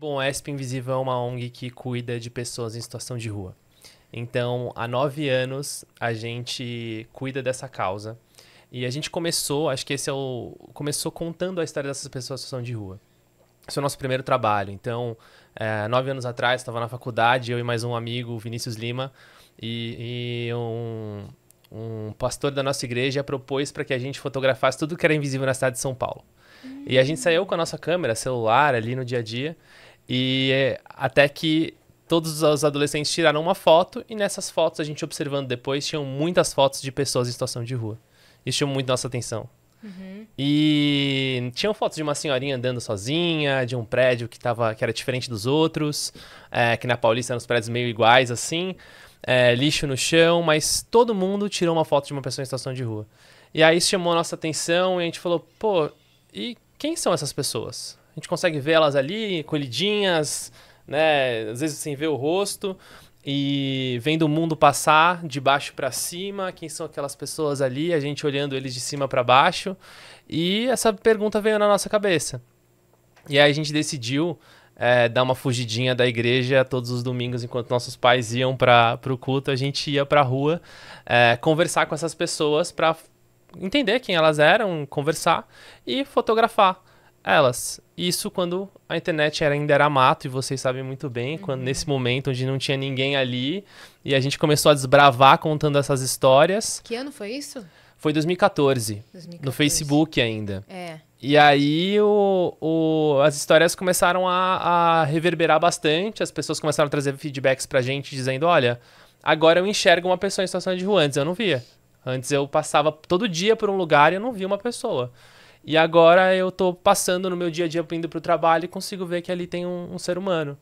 Bom, a ESP Invisível é uma ONG que cuida de pessoas em situação de rua. Então, há nove anos, a gente cuida dessa causa. E a gente começou, acho que esse é o. Começou contando a história dessas pessoas em situação de rua. Esse é o nosso primeiro trabalho. Então, é, nove anos atrás, estava na faculdade, eu e mais um amigo, Vinícius Lima, e, e um, um pastor da nossa igreja propôs para que a gente fotografasse tudo que era invisível na cidade de São Paulo. E a gente saiu com a nossa câmera, celular, ali no dia a dia. E é, até que todos os adolescentes tiraram uma foto e nessas fotos a gente observando depois tinham muitas fotos de pessoas em situação de rua. Isso chamou muito nossa atenção. Uhum. E tinham fotos de uma senhorinha andando sozinha, de um prédio que, tava, que era diferente dos outros, é, que na Paulista eram os prédios meio iguais assim, é, lixo no chão, mas todo mundo tirou uma foto de uma pessoa em situação de rua. E aí isso chamou a nossa atenção e a gente falou, pô, e quem são essas pessoas? A gente consegue ver elas ali, colidinhas, né? Às vezes sem ver o rosto e vendo o mundo passar de baixo para cima, quem são aquelas pessoas ali, a gente olhando eles de cima para baixo. E essa pergunta veio na nossa cabeça. E aí a gente decidiu é, dar uma fugidinha da igreja todos os domingos, enquanto nossos pais iam para o culto, a gente ia para a rua é, conversar com essas pessoas para entender quem elas eram, conversar e fotografar elas. Isso quando a internet era, ainda era mato, e vocês sabem muito bem, quando uhum. nesse momento onde não tinha ninguém ali, e a gente começou a desbravar contando essas histórias. Que ano foi isso? Foi 2014, 2014. no Facebook ainda. É. E aí o, o, as histórias começaram a, a reverberar bastante, as pessoas começaram a trazer feedbacks pra gente, dizendo, olha, agora eu enxergo uma pessoa em situação de rua, antes eu não via. Antes eu passava todo dia por um lugar e eu não via uma pessoa. E agora eu tô passando no meu dia a dia indo pro trabalho e consigo ver que ali tem um, um ser humano.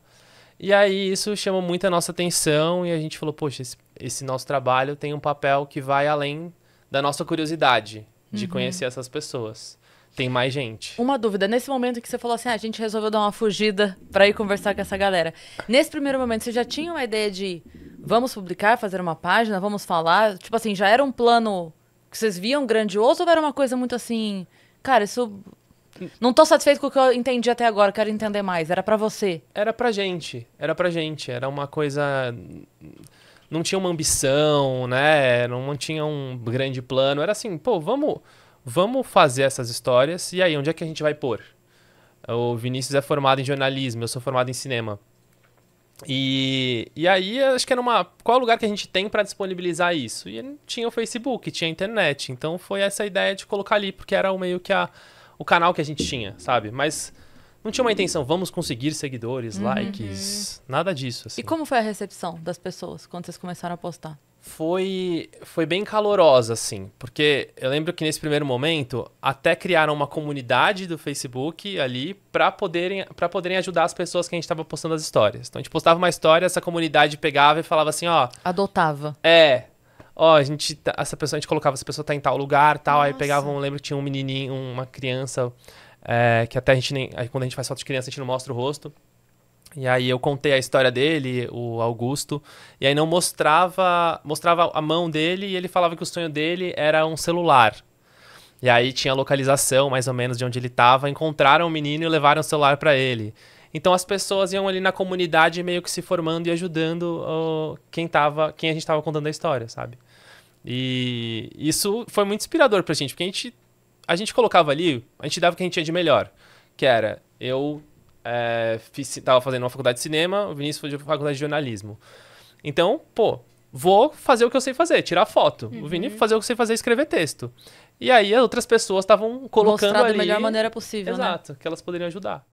E aí isso chama muito a nossa atenção e a gente falou, poxa, esse, esse nosso trabalho tem um papel que vai além da nossa curiosidade de uhum. conhecer essas pessoas. Tem mais gente. Uma dúvida, nesse momento que você falou assim, ah, a gente resolveu dar uma fugida para ir conversar com essa galera. Nesse primeiro momento, você já tinha uma ideia de vamos publicar, fazer uma página, vamos falar? Tipo assim, já era um plano que vocês viam grandioso ou era uma coisa muito assim, cara, isso. Não tô satisfeito com o que eu entendi até agora, quero entender mais. Era para você. Era pra gente. Era pra gente. Era uma coisa. Não tinha uma ambição, né? Não tinha um grande plano. Era assim, pô, vamos, vamos fazer essas histórias e aí, onde é que a gente vai pôr? O Vinícius é formado em jornalismo, eu sou formado em cinema. E, e aí, acho que era uma. Qual é o lugar que a gente tem para disponibilizar isso? E tinha o Facebook, tinha a internet. Então foi essa ideia de colocar ali, porque era o meio que a, o canal que a gente tinha, sabe? Mas não tinha uma intenção, vamos conseguir seguidores, uhum. likes, nada disso. Assim. E como foi a recepção das pessoas quando vocês começaram a postar? foi, foi bem calorosa, assim. Porque eu lembro que nesse primeiro momento, até criaram uma comunidade do Facebook ali para poderem, pra poderem ajudar as pessoas que a gente estava postando as histórias. Então a gente postava uma história, essa comunidade pegava e falava assim, ó. Adotava. É. Ó, a gente. Tá, essa pessoa, a gente colocava, essa pessoa tá em tal lugar tal. Nossa. Aí pegavam, lembro que tinha um menininho, uma criança. É, que até a gente nem. Quando a gente faz foto de criança, a gente não mostra o rosto. E aí eu contei a história dele, o Augusto, e aí não mostrava, mostrava a mão dele e ele falava que o sonho dele era um celular. E aí tinha a localização, mais ou menos, de onde ele estava. Encontraram o menino e levaram o celular para ele. Então as pessoas iam ali na comunidade meio que se formando e ajudando quem tava, quem a gente estava contando a história, sabe? E isso foi muito inspirador pra gente, porque a gente, a gente colocava ali, a gente dava o que a gente tinha de melhor, que era eu é, fiz, tava fazendo uma faculdade de cinema, o Vinícius foi de faculdade de jornalismo. Então, pô, vou fazer o que eu sei fazer, tirar foto. Uhum. O Vini fazer o que eu sei fazer, escrever texto. E aí outras pessoas estavam colocando Mostrar ali... da melhor maneira possível, né? Exato, né? que elas poderiam ajudar.